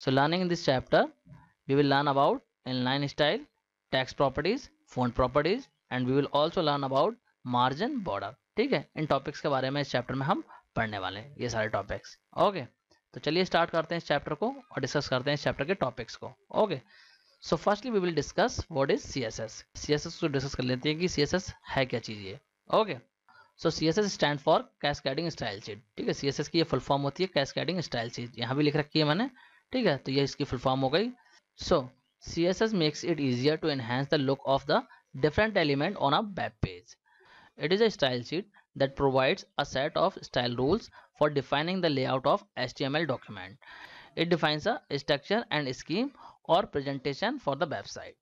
So learning in this chapter, we will learn about inline style, text properties, font properties and we will also learn about margin border. ठीक है इन topics के बारे में इस chapter में हम पढ़ने वाले हैं ये सारे टॉपिक्स ओके तो चलिए स्टार्ट करते हैं इस चैप्टर को और डिस्कस करते हैं इस चैप्टर के टॉपिक्स को okay so firstly we will discuss what is CSS CSS को डिस्कस कर लेते हैं कि सीएसएस है क्या चीज़ ये okay so C S S stand for cascading style sheet ठीक है सीएसएस की ये फुल फॉर्म होती है कैस्कैडिंग स्टाइल शीट यहाँ भी लिख रखी है मैंने ठीक है तो ये इसकी फुल फॉर्म हो गई so C S S makes it easier to enhance the look of the different element on a web page it is a style sheet that provides a set of style rules for defining the layout of S T M L document it defines a structure and scheme और presentation for the website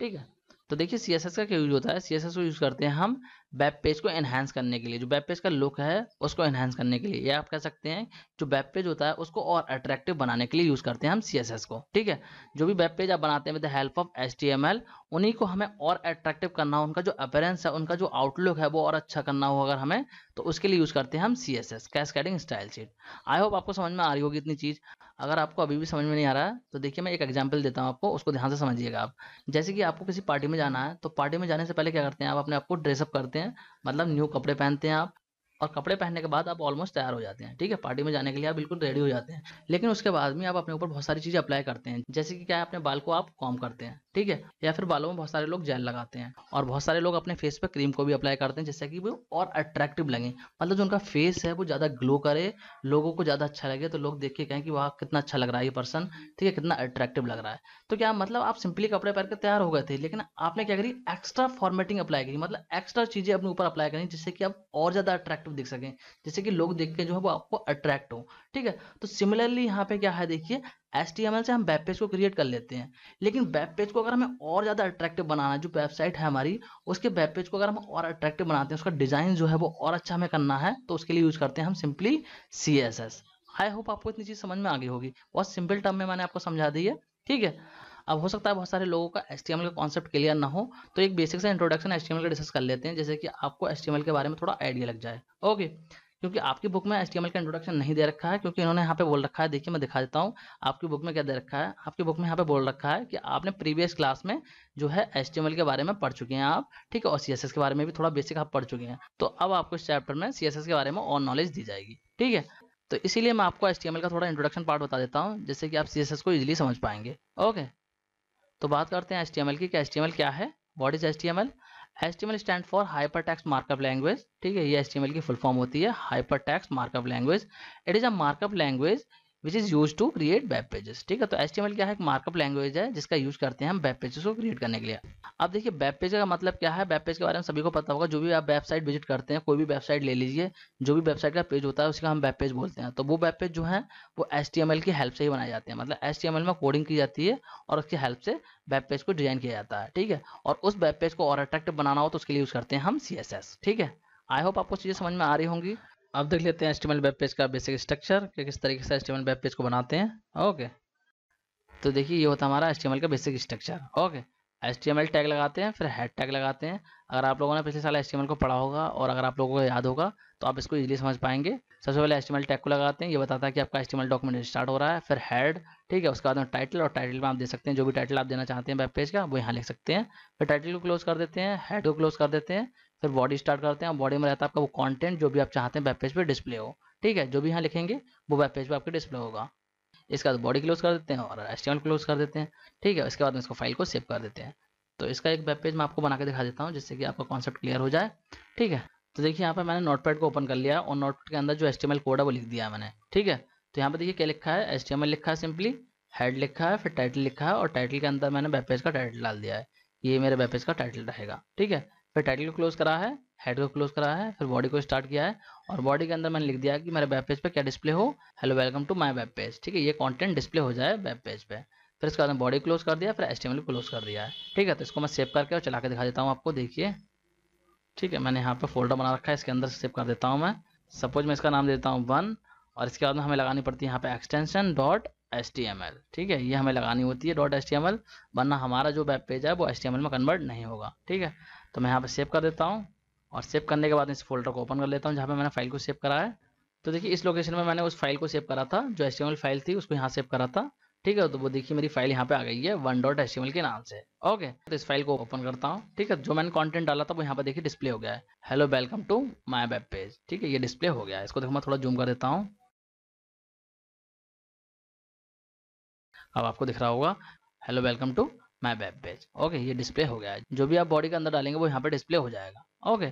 ठीक है तो देखिए सी S S का क्या use होता है C S S को यूज करते हैं हम वेब पेज को एनहेंस करने के लिए जो वेब पेज का लुक है उसको एनहेंस करने के लिए या आप कह सकते हैं जो वेब पेज होता है उसको और अट्रैक्टिव बनाने के लिए यूज़ करते हैं हम सी को ठीक है जो भी वेब पेज आप बनाते हैं विद हेल्प ऑफ एच उन्हीं को हमें और अट्रैक्टिव करना हो उनका जो अपेरेंस है उनका जो आउटलुक है वो और अच्छा करना हो अगर हमें तो उसके लिए यूज़ करते हैं हम C S S cascading style sheet I hope आपको समझ में आ रही होगी इतनी चीज़ अगर आपको अभी भी समझ में नहीं आ रहा है तो देखिए मैं एक एग्जाम्पल देता हूँ आपको उसको ध्यान से समझिएगा आप जैसे कि आपको किसी पार्टी में जाना है तो पार्टी में जाने से पहले क्या करते हैं आप अपने आपको ड्रेसअप करते हैं हैं मतलब न्यू कपड़े पहनते हैं आप और कपड़े पहनने के बाद आप ऑलमोस्ट तैयार हो जाते हैं ठीक है पार्टी में जाने के लिए आप बिल्कुल रेडी हो जाते हैं लेकिन उसके बाद में आप अपने ऊपर बहुत सारी चीज़ें अप्लाई करते हैं जैसे कि क्या है अपने बाल को आप कॉम करते हैं ठीक है या फिर बालों में बहुत सारे लोग जेल लगाते हैं और बहुत सारे लोग अपने फेस पर क्रीम को भी अप्लाई करते हैं जैसे कि वो और अट्रैक्टिव लगे मतलब जो उनका फेस है वो ज़्यादा ग्लो करे लोगों को ज़्यादा अच्छा लगे तो लोग देख के कहें कि वाह कितना अच्छा लग रहा है ये पर्सन ठीक है कितना अट्रैक्टिव लग रहा है तो क्या मतलब आप सिंपली कपड़े पहन के तैयार हो गए थे लेकिन आपने क्या करी एक्स्ट्रा फॉर्मेटिंग अप्लाई करी मतलब एक्स्ट्रा चीजें अपने ऊपर अप्लाई करी जिससे कि आप और ज्यादा अट्रैक्टिव दिख सकें जिससे कि लोग देख के जो है वो आपको अट्रैक्ट हो ठीक है तो सिमिलरली यहाँ पे क्या है देखिए एस से हम वेब पेज को क्रिएट कर लेते हैं लेकिन वेब पेज को अगर हमें और ज़्यादा अट्रैक्टिव बनाना है जो वेबसाइट है हमारी उसके वेब पेज को अगर हम और अट्रैक्टिव बनाते हैं उसका डिज़ाइन जो है वो और अच्छा हमें करना है तो उसके लिए यूज़ करते हैं हम सिंपली सी आई होप आपको इतनी चीज़ समझ में आ गई होगी बहुत सिंपल टर्म में मैंने आपको समझा दी है ठीक है अब हो सकता है बहुत सारे लोगों का एस का कॉन्सेप्ट क्लियर ना हो तो एक बेसिक सा इंट्रोडक्शन एस का डिस्कस कर लेते हैं जैसे कि आपको एस के बारे में थोड़ा आइडिया लग जाए ओके क्योंकि आपकी बुक में एस का इंट्रोडक्शन नहीं दे रखा है क्योंकि इन्होंने यहाँ पे बोल रखा है देखिए मैं दिखा देता हूँ आपकी बुक में क्या दे रखा है आपकी बुक में यहाँ पे बोल रखा है कि आपने प्रीवियस क्लास में जो है एस के बारे में पढ़ चुके हैं आप ठीक है और सी के बारे में भी थोड़ा बेसिक आप पढ़ चुके हैं तो अब आपको इस चैप्टर में सी के बारे में और नॉलेज दी जाएगी ठीक है तो इसीलिए मैं आपको एच का थोड़ा इंट्रोडक्शन पार्ट बता देता हूँ जिससे कि आप सी को इजिली समझ पाएंगे ओके तो बात करते हैं एच की कि एच क्या है what is H T M L T L stand for hyper text markup language ठीक है ये एच टी एम एल की फुल फॉर्म होती है hyper text markup language it is a markup language which is use to create web pages ठीक है तो S क्या है एक मार्कअप लैंग्वेज है जिसका यूज करते हैं हम वेब पेजेस को क्रिएट करने के लिए अब देखिए वेब पेज का मतलब क्या है वेब पेज के बारे में सभी को पता होगा जो भी आप वेबसाइट विजिट करते हैं कोई भी वेबसाइट ले लीजिए जो भी वेबसाइट का पेज होता है उसका हम वेब पेज बोलते हैं तो वो वेब पेज जो है वो एस की हेल्प से ही बनाए जाते हैं मतलब एस में कोडिंग की जाती है और उसकी हेल्प से वेब पेज को डिजाइन किया जाता है ठीक है और उस वेब पेज को और अट्रैक्टिव बनाना हो तो उसके लिए यूज करते हैं हम सी ठीक है आई होप आपको चीज़ें समझ में आ रही होंगी अब देख लेते हैं एस्टिमेट वेब पेज का बेसिक स्ट्रक्चर कि किस तरीके से एस्टिमेट वेब पेज को बनाते हैं ओके तो देखिए ये होता है हमारा एस्टिमेट का basic structure okay HTML tag लगाते हैं फिर हेड टैग लगाते हैं अगर आप लोगों ने पिछले साल एस्टिमेट को पढ़ा होगा और अगर आप लोगों को याद होगा तो आप इसको ईजिली समझ पाएंगे सबसे पहले एस्टिमेट टैग को लगाते हैं ये बताता है कि आपका एस्टिमेट डॉक्यूमेंट स्टार्ट हो रहा है फिर हेड ठीक है उसके बाद में टाइटल और टाइटल में आप दे सकते हैं जो भी टाइटल आप देना चाहते हैं वेब पेज का वो यहाँ लिख सकते हैं फिर टाइटल को क्लोज कर देते हैं हेड को क्लोज कर देते हैं फिर बॉडी स्टार्ट करते हैं बॉडी में रहता है आपका वो कंटेंट जो भी आप चाहते हैं वेब पेज पर डिस्प्ले हो ठीक है जो भी यहाँ लिखेंगे वो वेब पेज पर आपके डिस्प्ले होगा इसका बॉडी क्लोज कर देते हैं और एस क्लोज कर देते हैं ठीक है इसके बाद में इसको फाइल को सेव कर देते हैं तो इसका एक वेब पेज मैं आपको बना के दिखा देता हूँ जिससे कि आपका कॉन्सेप्ट क्लियर हो जाए ठीक है तो देखिए यहाँ पर मैंने नोटपैड को ओपन कर लिया और नोटपैड के अंदर जो एस कोड है वो लिख दिया मैंने ठीक है तो यहाँ पर देखिए क्या लिखा है एस लिखा है सिंपली हेड लिखा है फिर टाइटल लिखा है और टाइटल के अंदर मैंने वेब पेज का टाइटल डाल दिया है ये मेरे वेब पेज का टाइटल रहेगा ठीक है फिर टाइटल को क्लोज करा है हेड को क्लोज करा है फिर बॉडी को स्टार्ट किया है और बॉडी के अंदर मैंने लिख दिया है कि मेरे वेब पेज पे क्या डिस्प्ले हो hello welcome to my web page ठीक है ये कंटेंट डिस्प्ले हो जाए वेब पेज पे फिर इसके बाद बॉडी क्लोज कर दिया फिर एस क्लोज कर दिया है ठीक है तो इसको मैं सेव करके और चला के दिखा देता हूँ आपको देखिए ठीक है मैंने यहाँ पर फोल्डर बना रखा है इसके अंदर सेव कर देता हूँ मैं सपोज मैं इसका नाम देता हूँ वन और इसके बाद में हमें लगानी पड़ती है यहाँ पे एक्सटेंशन डॉट एस ठीक है ये हमें लगानी होती है डॉट एस वरना हमारा जो वेब पेज है वो एस में कन्वर्ट नहीं होगा ठीक है तो मैं यहाँ पर सेव कर देता हूँ और सेव करने के बाद इस फोल्डर को ओपन कर लेता हूँ जहाँ पर मैंने फाइल को सेव करा है तो देखिए इस लोकेशन में मैंने उस फाइल को सेव करा था जो एच फाइल थी उसको यहाँ सेव करा था ठीक है तो वो देखिए मेरी फाइल यहाँ पे आ गई है वन डॉट एस के नाम से ओके तो इस फाइल को ओपन करता हूँ ठीक है जो मैंने कंटेंट डाला था वो यहाँ पे देखिए डिस्प्ले हो गया है hello welcome to my web page ठीक है ये डिस्प्ले हो गया है इसको देखो मैं थोड़ा जूम कर देता हूँ अब आपको दिख रहा होगा hello welcome to my web page okay ये डिस्प्ले हो गया है जो भी आप बॉडी के अंदर डालेंगे वो यहाँ पे डिस्प्ले हो जाएगा ओके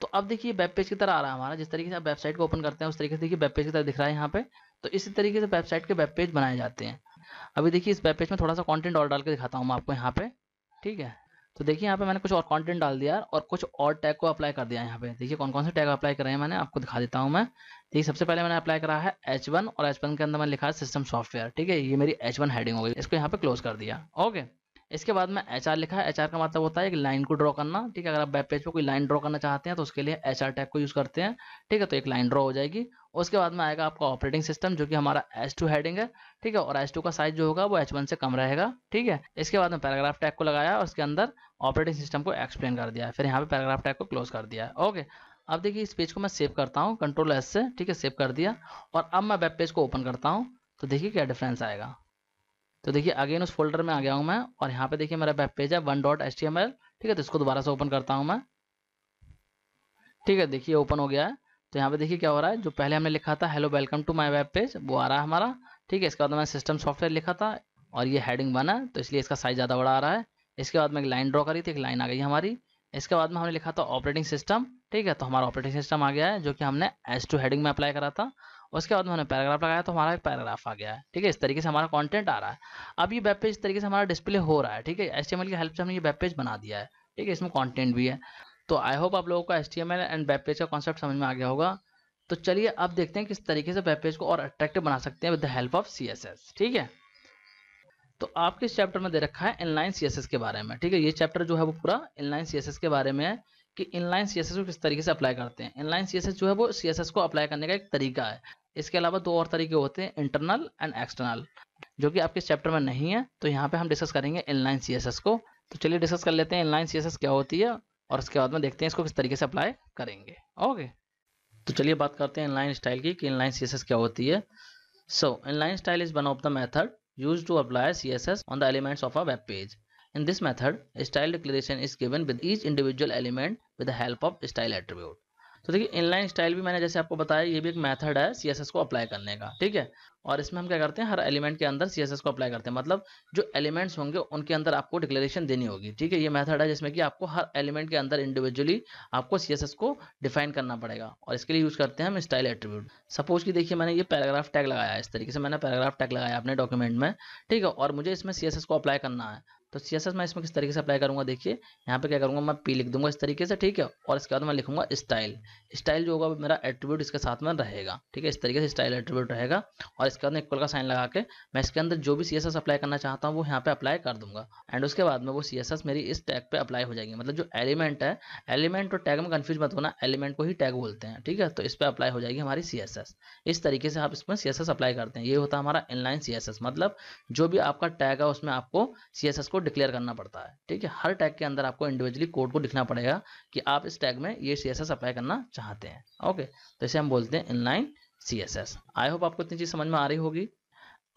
तो अब देखिए वेब पेज की तरह आ रहा है हमारा जिस तरीके से आप वेबसाइट को ओपन करते हैं उस तरीके से देखिए वेब पेज की तरह दिख रहा है यहाँ पे तो इसी तरीके से वेबसाइट के वेब पेज बनाए जाते हैं अभी देखिए इस वेब पेज में थोड़ा सा कंटेंट और डाल के दिखाता हूँ मैं आपको यहाँ पे ठीक है तो देखिए यहाँ पे मैंने कुछ और कंटेंट डाल दिया और कुछ और टैग को अप्लाई कर दिया यहाँ पे देखिए कौन कौन से टैग अप्लाई हैं मैंने आपको दिखा देता हूँ मैं देखिए सबसे पहले मैंने अप्लाई करा है एच वन और एच वन के अंदर मैंने लिखा है सिस्टम सॉफ्टवेयर ठीक है ये मेरी एच वन हेडिंग हो गई इसको यहाँ पे क्लोज कर दिया ओके इसके बाद में एच लिखा है एच का मतलब होता है एक लाइन को ड्रॉ करना ठीक है अगर आप वेब पेज पर कोई लाइन ड्रॉ करना चाहते हैं तो उसके लिए एच टैग को यूज़ करते हैं ठीक है तो एक लाइन ड्रॉ हो जाएगी उसके बाद में आएगा आपका ऑपरेटिंग सिस्टम जो कि हमारा टू हेडिंग है ठीक है और एच टू का साइज जो होगा वो एच वन से कम रहेगा ठीक है इसके बाद में पैराग्राफ टैग को लगाया और उसके अंदर ऑपरेटिंग सिस्टम को एक्सप्लेन कर दिया फिर यहाँ पे पैराग्राफ टैग को क्लोज कर दिया ओके अब देखिए इस पेज को मैं सेव करता हूँ कंट्रोल एस से ठीक है सेव कर दिया और अब मैं वेब पेज को ओपन करता हूँ तो देखिए क्या डिफरेंस आएगा तो देखिए अगेन उस फोल्डर में आ गया हूँ मैं और यहाँ पे देखिए मेरा वेब पेज है one dot S T M L ठीक है तो इसको दोबारा से ओपन करता हूँ मैं ठीक है देखिए ओपन हो गया है तो यहाँ पे देखिए क्या हो रहा है जो पहले हमने लिखा था hello welcome to my web page वो आ रहा है हमारा ठीक है इसके बाद मैंने सिस्टम सॉफ्टवेयर लिखा था और ये हेडिंग बना है तो इसलिए इसका साइज ज़्यादा बड़ा आ रहा है इसके बाद में एक लाइन ड्रॉ करी थी एक लाइन आ गई हमारी इसके बाद में हमने लिखा था ऑपरेटिंग सिस्टम ठीक है तो हमारा ऑपरेटिंग सिस्टम आ गया है जो कि हमने एस टू हेडिंग में अप्लाई करा था उसके बाद हमने पैराग्राफ लगाया तो हमारा एक पैराग्राफ आ गया है ठीक है इस तरीके से हमारा कंटेंट आ रहा है अब ये वेब पेज इस तरीके से हमारा डिस्प्ले हो रहा है ठीक है एस की हेल्प से हमने ये वेब पेज बना दिया है ठीक है इसमें कॉन्टेंट भी है तो आई होप आप लोगों को एस एंड वेब पेज का कॉन्सेप्ट समझ में आ गया होगा तो चलिए अब देखते हैं किस तरीके से वेब पेज को और अट्रैक्टिव बना सकते हैं with the help of C ठीक है तो आपके इस चैप्टर में दे रखा है इनलाइन सी के बारे में ठीक है ये चैप्टर जो है वो पूरा इनलाइन सी के बारे में है कि इनलाइन सी को किस तरीके से अप्लाई करते हैं इनलाइन सी जो है वो सी को अप्लाई करने का एक तरीका है इसके अलावा दो और तरीके होते हैं इंटरनल एंड एक्सटर्नल जो कि आपके चैप्टर में नहीं है तो यहाँ पे हम डिस्कस करेंगे इनलाइन सी को तो चलिए डिस्कस कर लेते हैं इनलाइन सी क्या होती है और उसके बाद में देखते हैं इसको किस तरीके से अप्लाई करेंगे ओके तो चलिए बात करते हैं इनलाइन स्टाइल की कि इनलाइन सी क्या होती है so inline style is one of the method use to apply C on the elements of a web page In this method, style declaration is given with each individual element with the help of style attribute. तो देखिए inline style भी मैंने जैसे आपको बताया ये भी एक मेथड है सीएसएस को अप्लाई करने का ठीक है और इसमें हम क्या करते हैं हर एलिमेंट के अंदर सीएसएस को अप्लाई करते हैं मतलब जो एलिमेंट्स होंगे उनके अंदर आपको डिक्लेरेशन देनी होगी ठीक है ये मेथड है जिसमें कि आपको हर एलिमेंट के अंदर इंडिविजुअली आपको सी को डिफाइन करना पड़ेगा और इसके लिए यूज करते हैं हम स्टाइल एट्रीब्यूट सपोज की देखिए मैंने ये पैराग्राफ टैग लगाया इस तरीके से मैंने पैराग्राफ टैग लगाया अपने डॉक्यूमेंट में ठीक है और मुझे इसमें सी को अप्लाई करना है तो सी एस मैं इसमें किस तरीके से अप्लाई करूँगा देखिए यहाँ पे क्या करूँगा मैं पी लिख दूंगा इस तरीके से ठीक है और इसके बाद मैं लिखूंगा स्टाइल स्टाइल जो होगा मेरा एट्रीब्यूट इसके साथ में रहेगा ठीक है इस तरीके से स्टाइल एट्रीब्यूट रहेगा और इसके बाद में इक्वल का साइन लगा के मैं इसके अंदर जो भी सी अप्लाई करना चाहता हूँ वो यहाँ पे अप्लाई कर दूंगा एंड उसके बाद में वो सी एस एस मेरी इस टैग पे अप्लाई हो जाएगी मतलब जो एलिमेंट है एलिमेंट और टैग में कन्फ्यूज मत होना एलिमेंट को ही टैग बोलते हैं ठीक है तो इस पर अप्लाई हो जाएगी हमारी सी एस एस इस तरीके से आप इसमें सी एस एस अप्लाई करते हैं ये होता है हमारा इनलाइन सी एस एस मतलब जो भी आपका टैग है उसमें आपको सी एस एस को डिक्लेयर करना पड़ता है ठीक है हर टैग के अंदर आपको इंडिविजुअली कोड को लिखना पड़ेगा कि आप इस टैग में ये सी अप्लाई करना चाहते हैं ओके तो इसे हम बोलते हैं इनलाइन सी आई होप आपको इतनी चीज़ समझ में आ रही होगी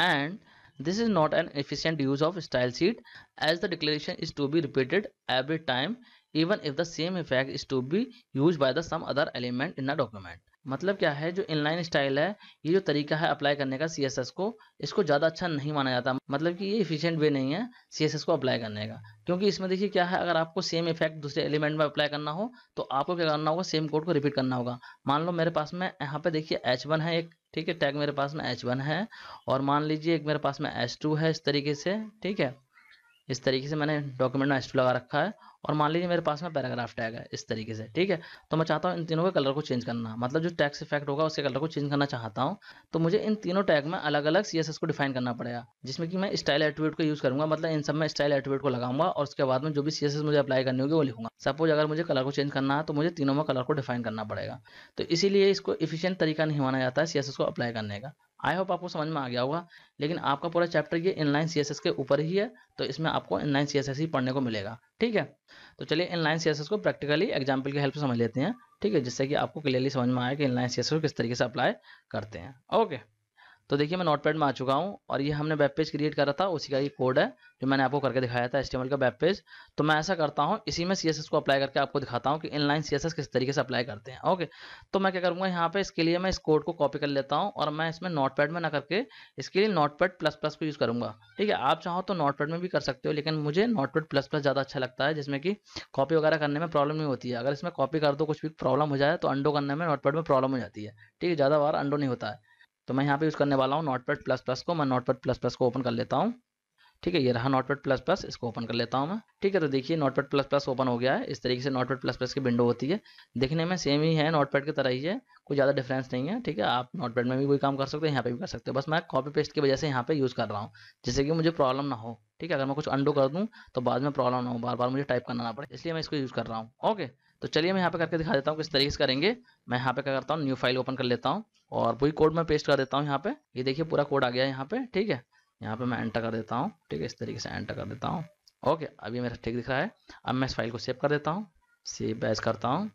and this is not an efficient use of style sheet as the declaration is to be repeated every time even if the same effect is to be use by the some other element in the document मतलब क्या है जो inline style है ये जो तरीका है apply करने का सी को इसको ज़्यादा अच्छा नहीं माना जाता मतलब कि ये इफिशियंट वे नहीं है सी को अप्लाई करने का क्योंकि इसमें देखिए क्या है अगर आपको सेम इफेक्ट दूसरे एलिमेंट में अप्लाई करना हो तो आपको क्या करना होगा सेम कोड को रिपीट करना होगा मान लो मेरे पास में यहाँ पे देखिए एच वन है एक ठीक है टैग मेरे पास में एच वन है और मान लीजिए एक मेरे पास में एच टू है इस तरीके से ठीक है इस तरीके से मैंने डॉक्यूमेंट में एच टू लगा रखा है और मान लीजिए मेरे पास में पैराग्राफ टैग है इस तरीके से ठीक है तो मैं चाहता हूँ इन तीनों के कलर को चेंज करना मतलब जो टैक्स इफेक्ट होगा उसके कलर को चेंज करना चाहता हूँ तो मुझे इन तीनों टैग में अलग अलग सी को डिफाइन करना पड़ेगा जिसमें कि मैं स्टाइल एट्रीब्यूट को यूज़ करूँगा मतलब इन सब में स्टाइल एट्रीब्यूट को लगाऊंगा और उसके बाद में जो भी सी मुझे अप्लाई करनी होगी वो लिखूंगा सपोज अगर मुझे कलर को चेंज करना है तो मुझे तीनों में कलर को डिफाइन करना पड़ेगा तो इसीलिए इसको इफिशियंट तरीका नहीं माना जाता है सी को अप्लाई करने का आई होप आपको समझ में आ गया होगा लेकिन आपका पूरा चैप्टर ये इनलाइन सीएसएस के ऊपर ही है तो इसमें आपको इनलाइन सीएसएस ही पढ़ने को मिलेगा ठीक है तो चलिए इनलाइन सीएसएस को प्रैक्टिकली एग्जाम्पल की हेल्प से समझ लेते हैं ठीक है जिससे कि आपको क्लियरली समझ में आए कि इनलाइन सी को किस तरीके से अप्लाई करते हैं ओके तो देखिए मैं नोटपैड में आ चुका हूँ और ये हमने वेब पेज क्रिएट करा था उसी का ये कोड है जो मैंने आपको करके दिखाया था एस्टेमल का वेब पेज तो मैं ऐसा करता हूँ इसी में सी को अप्लाई करके आपको दिखाता हूँ कि इनलाइन सी किस तरीके से अप्लाई करते हैं ओके तो मैं क्या करूँगा यहाँ पे इसके लिए मैं इस कोड को कॉपी कर लेता हूँ और मैं इसमें नोट में ना करके इसके लिए नोट प्लस प्लस को यूज़ करूँगा ठीक है आप चाहो तो नोट में भी कर सकते हो लेकिन मुझे नोट प्लस प्लस ज़्यादा अच्छा लगता है जिसमें कि कॉपी वगैरह करने में प्रॉब्लम नहीं होती है अगर इसमें कॉपी कर दो कुछ भी प्रॉब्लम हो जाए तो अंडो करने में नोट में प्रॉब्लम हो जाती है ठीक है ज़्यादा बार अंडो नहीं होता है तो मैं यहाँ पे यूज़ करने वाला हूँ नोटपैड प्लस प्लस को मैं नोटपैड प्लस प्लस को ओपन कर लेता हूँ ठीक है ये रहा नोटपैड प्लस प्लस इसको ओपन कर लेता हूँ मैं ठीक है तो देखिए नोटपैड प्लस प्लस ओपन हो गया है इस तरीके से नोटपैड प्लस प्लस की विंडो होती है देखने में सेम ही है नोटपैड की तरह ही है कोई ज़्यादा डिफरेंस नहीं है ठीक है आप नोटपैड में भी कोई काम कर सकते हो यहाँ पे भी कर सकते हो बस मैं कॉपी पेस्ट की वजह से यहाँ पे यूज़ कर रहा हूँ जिससे कि मुझे प्रॉब्लम ना हो ठीक है अगर मैं कुछ अंडो कर दूँ तो बाद में प्रॉब्लम ना हो बार बार मुझे टाइप करना ना पड़े इसलिए मैं इसको यूज़ कर रहा हूँ ओके तो चलिए मैं यहाँ पे करके दिखा देता हूँ किस तरीके से करेंगे मैं यहाँ पे क्या करता हूँ न्यू फाइल ओपन कर लेता हूँ और वही कोड मैं पेस्ट कर देता हूँ यहाँ पे ये देखिए पूरा कोड आ गया यहाँ पे ठीक है यहाँ पे मैं एंटर कर देता हूँ ठीक है इस तरीके से एंटर कर देता हूँ ओके अभी मेरा ठीक दिख रहा है अब मैं इस फाइल को सेव कर देता हूँ सेव एज करता हूँ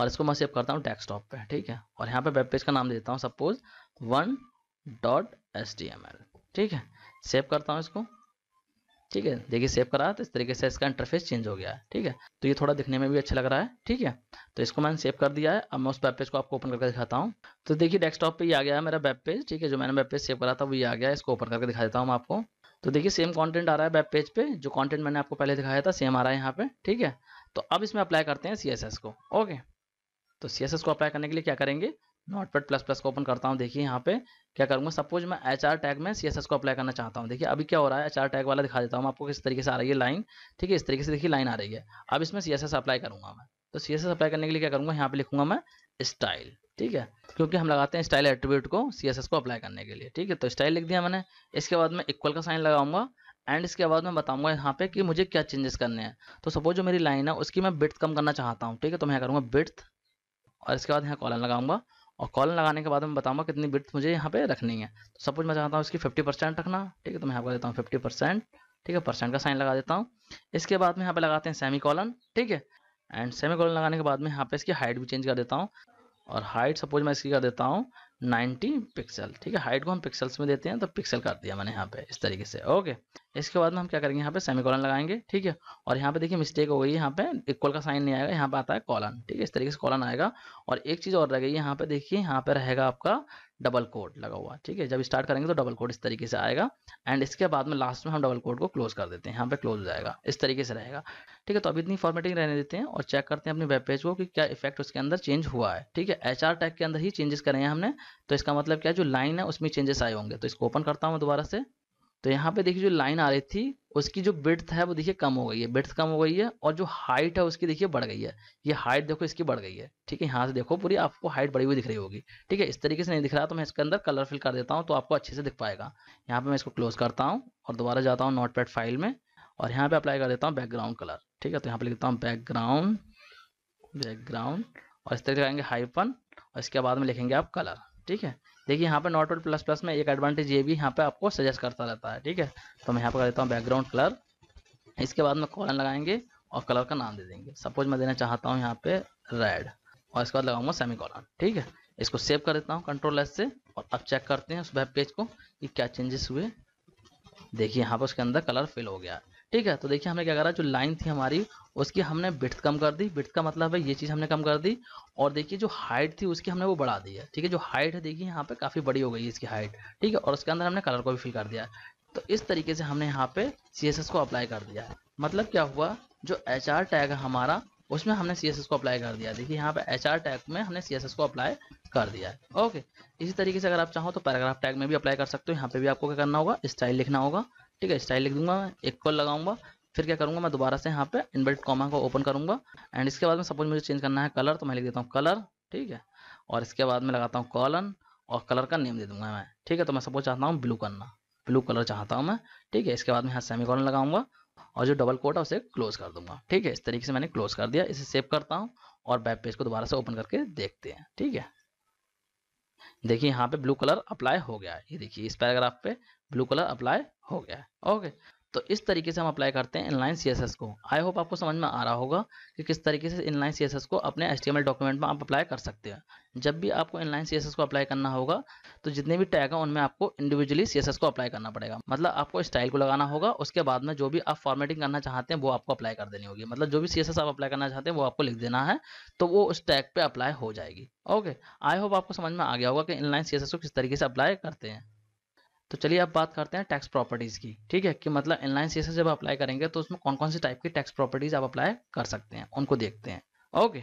और इसको मैं सेव करता हूँ डेस्कटॉप पे ठीक है और यहाँ पे वेब पेज का नाम देता हूँ suppose one dot S D M L ठीक है सेव करता हूँ इसको ठीक है देखिए सेव करा तो इस तरीके से इसका इंटरफेस चेंज हो गया है ठीक है तो ये थोड़ा दिखने में भी अच्छा लग रहा है ठीक है तो इसको मैंने सेव कर दिया है अब मैं उस वेब पेज को आपको ओपन करके दिखाता हूँ तो देखिए डेस्कटॉप पे ही आ गया है मेरा वेब पेज ठीक है जो मैंने वेब पेज सेव करा था वही आ गया है इसको ओपन करके दिखा देता हूँ आपको तो देखिए सेम कॉन्टेंट आ रहा है वेब पेज पे जो कॉन्टेंट मैंने आपको पहले दिखाया था सेम आ रहा है यहाँ पे ठीक है तो अब इसमें अप्लाई करते हैं सी को ओके तो सी को अप्लाई करने के लिए क्या करेंगे नोटपैड प्लस प्लस को ओपन करता हूँ देखिए यहाँ पे क्या करूँगा सपोज मैं एच आर टैग में सी को अप्लाई करना चाहता हूँ देखिए अभी क्या हो रहा है एच टैग वाला दिखा देता हूँ आपको किस तरीके से आ रही है लाइन ठीक है इस तरीके से देखिए लाइन आ रही है अब इसमें सी एस एस अप्लाई करूँगा मैं तो सी अप्लाई करने के लिए क्या करूँगा यहाँ पे लिखूंगा मैं स्टाइल ठीक है क्योंकि हम लगाते हैं स्टाइल एट्रीब्यूट को सी को अप्लाई करने के लिए ठीक है तो स्टाइल लिख दिया मैंने इसके बाद में इक्वल का साइन लगाऊंगा एंड इसके बाद मैं बताऊंगा यहाँ पे कि मुझे क्या चेंजेस करने हैं तो सपोज जो मेरी लाइन है उसकी मैं बिट कम करना चाहता हूँ ठीक है तो मैं यहाँ करूँगा बिट और इसके बाद यहाँ कॉलन लगाऊंगा और कॉलन लगाने के बाद मैं बताऊंगा कितनी बिट्स मुझे यहाँ पे रखनी है तो सपोज मैं चाहता हूँ इसकी 50 परसेंट रखना ठीक है तो मैं यहाँ पर देता हूँ 50 परसेंट ठीक है परसेंट का साइन लगा देता हूँ इसके बाद में यहाँ पे लगाते हैं सेमी कॉलन ठीक है एंड सेमी कॉलन लगाने के बाद में यहाँ पे इसकी हाइट भी चेंज कर देता हूँ और हाइट सपोज मैं इसकी कर देता हूँ 90 पिक्सल ठीक है हाइट को हम पिक्सल्स में देते हैं तो पिक्सल कर दिया मैंने यहाँ पे इस तरीके से ओके इसके बाद में हम क्या करेंगे यहाँ पे सेमी कॉलन लगाएंगे ठीक है और यहाँ पे देखिए मिस्टेक हो गई यहाँ पे इक्वल का साइन नहीं आएगा यहाँ पे आता है कॉलन ठीक है इस तरीके से कॉलन आएगा और एक चीज़ और रह गई यहाँ पे देखिए यहाँ पे रहेगा आपका डबल कोड लगा हुआ ठीक है जब स्टार्ट करेंगे तो डबल कोड इस तरीके से आएगा एंड इसके बाद में लास्ट में हम डबल कोड को क्लोज कर देते हैं यहाँ पे क्लोज हो जाएगा इस तरीके से रहेगा ठीक है तो अभी इतनी फॉर्मेटिंग रहने देते हैं और चेक करते हैं अपने वेब पेज को कि क्या इफेक्ट उसके अंदर चेंज हुआ है ठीक है एच टैग के अंदर ही चेंजेस करें हैं हमने तो इसका मतलब क्या जो लाइन है उसमें चेंजेस आए होंगे तो इसको ओपन करता हूँ दोबारा से तो यहाँ पे देखिए जो लाइन आ रही थी उसकी जो ब्रिथ है वो देखिए कम हो गई है ब्रिथ कम हो गई है और जो हाइट है उसकी देखिए बढ़ गई है ये हाइट देखो इसकी बढ़ गई है ठीक है यहाँ से देखो पूरी आपको हाइट बढ़ी हुई दिख रही होगी ठीक है इस तरीके से नहीं दिख रहा तो मैं इसके अंदर कलर फिल कर देता हूँ तो आपको अच्छे से दिख पाएगा यहाँ पे मैं इसको क्लोज करता हूँ और दोबारा जाता हूँ नोट फाइल में और यहाँ पे अप्लाई कर देता हूँ बैकग्राउंड कलर ठीक है तो यहाँ पे लिखता हूँ बैकग्राउंड बैकग्राउंड और इस तरीके से आएंगे हाइपन और इसके बाद में लिखेंगे आप कलर ठीक है देखिए यहाँ पे नॉट प्लस प्लस में एक एडवांटेज ये भी यहाँ पे आपको सजेस्ट करता रहता है ठीक है तो मैं यहाँ पर कर देता हूँ बैकग्राउंड कलर इसके बाद में कॉलन लगाएंगे और कलर का नाम दे देंगे सपोज मैं देना चाहता हूँ यहाँ पे रेड और इसके बाद लगाऊंगा सेमी कॉलन ठीक है इसको सेव कर देता हूँ कंट्रोल एस से और अब चेक करते हैं उस वेब पेज को कि क्या चेंजेस हुए देखिए यहाँ पर उसके अंदर कलर फिल हो गया ठीक है तो देखिए हमें क्या करा जो लाइन थी हमारी उसकी हमने बिट्थ कम कर दी बिट्थ का मतलब है ये चीज़ हमने कम कर दी और देखिए जो हाइट थी उसकी हमने वो बढ़ा दी है ठीक है जो हाइट है देखिए यहाँ पे काफ़ी बड़ी हो गई है इसकी हाइट ठीक है और उसके अंदर हमने कलर को भी फिल कर दिया तो इस तरीके से हमने यहाँ पे सी को अप्लाई कर दिया मतलब क्या हुआ जो एच टैग है हमारा उसमें हमने सी को अप्लाई कर दिया देखिए यहाँ पे एच टैग में हमने सी को अप्लाई कर दिया है ओके इसी तरीके से अगर आप चाहो तो पैराग्राफ टैग में भी अप्लाई कर सकते हो यहाँ पे भी आपको क्या करना होगा स्टाइल लिखना होगा ठीक है स्टाइल लिख दूंगा मैं एक कॉल लगाऊंगा फिर क्या करूँगा मैं दोबारा से यहाँ पे इन्वर्ट कॉमा को ओपन करूँगा एंड इसके बाद में सपोज मुझे चेंज करना है कलर तो मैं लिख देता हूँ कलर ठीक है और इसके बाद में लगाता हूँ कॉलन और कलर का नेम दे दूंगा मैं ठीक है तो मैं सपोज चाहता हूँ ब्लू करना ब्लू कलर चाहता हूँ मैं ठीक है इसके बाद में यहाँ सेमी कॉलन लगाऊंगा और जो डबल कोट है उसे क्लोज कर दूंगा ठीक है इस तरीके से मैंने क्लोज कर दिया इसे सेव करता हूँ और वेब पेज को दोबारा से ओपन करके देखते हैं ठीक है देखिए यहाँ पे ब्लू कलर अप्लाई हो गया है ये देखिए इस पैराग्राफ पे ब्लू कलर अप्लाई हो गया है ओके तो इस तरीके से हम अप्लाई करते हैं इनलाइन सीएसएस को आई होप आपको समझ में आ रहा होगा कि किस तरीके से इनलाइन सीएसएस को अपने एचटीएमएल डॉक्यूमेंट में आप अप्लाई कर सकते हैं जब भी आपको इनलाइन सीएसएस को अप्लाई करना होगा तो जितने भी टैग हैं उनमें आपको इंडिविजुअली सीएसएस को अप्लाई करना पड़ेगा मतलब आपको स्टाइल को लगाना होगा उसके बाद में जो भी आप फॉर्मेटिंग करना चाहते हैं वो आपको अप्लाई कर देनी होगी मतलब जो भी सीएसएस आप अप्लाई करना चाहते हैं वो आपको लिख देना है तो वो उस टैग पर अप्लाई हो जाएगी ओके आई होप आपको समझ में आ गया होगा कि इनलाइन सीएसएस को किस तरीके से अप्लाई करते हैं तो चलिए अब बात करते हैं टैक्स प्रॉपर्टीज़ की ठीक है कि मतलब इनलाइन सी जब अप्लाई करेंगे तो उसमें कौन कौन सी टाइप की टैक्स प्रॉपर्टीज़ आप अप्लाई कर सकते हैं उनको देखते हैं ओके